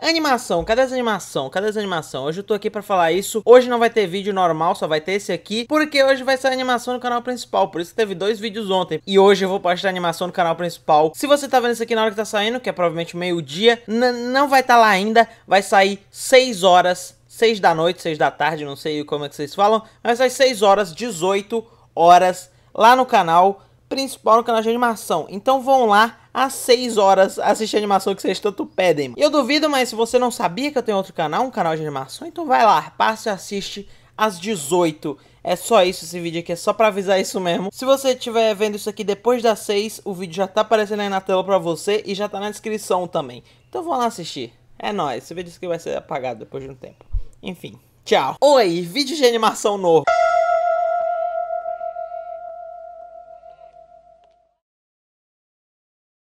Animação, cadê as animação? Cadê as animação? Hoje eu tô aqui pra falar isso. Hoje não vai ter vídeo normal, só vai ter esse aqui, porque hoje vai sair animação no canal principal. Por isso teve dois vídeos ontem. E hoje eu vou postar animação no canal principal. Se você tá vendo isso aqui na hora que tá saindo, que é provavelmente meio-dia, não vai estar tá lá ainda. Vai sair 6 horas, 6 da noite, 6 da tarde, não sei como é que vocês falam, mas às 6 horas, 18 horas lá no canal principal no canal de animação. Então vão lá às 6 horas assistir a animação que vocês tanto pedem. Eu duvido, mas se você não sabia que eu tenho outro canal, um canal de animação, então vai lá, passa e assiste às 18. É só isso esse vídeo aqui, é só pra avisar isso mesmo. Se você estiver vendo isso aqui depois das 6, o vídeo já tá aparecendo aí na tela pra você e já tá na descrição também. Então vão lá assistir. É nóis, esse vídeo aqui vai ser apagado depois de um tempo. Enfim, tchau. Oi, vídeo de animação novo.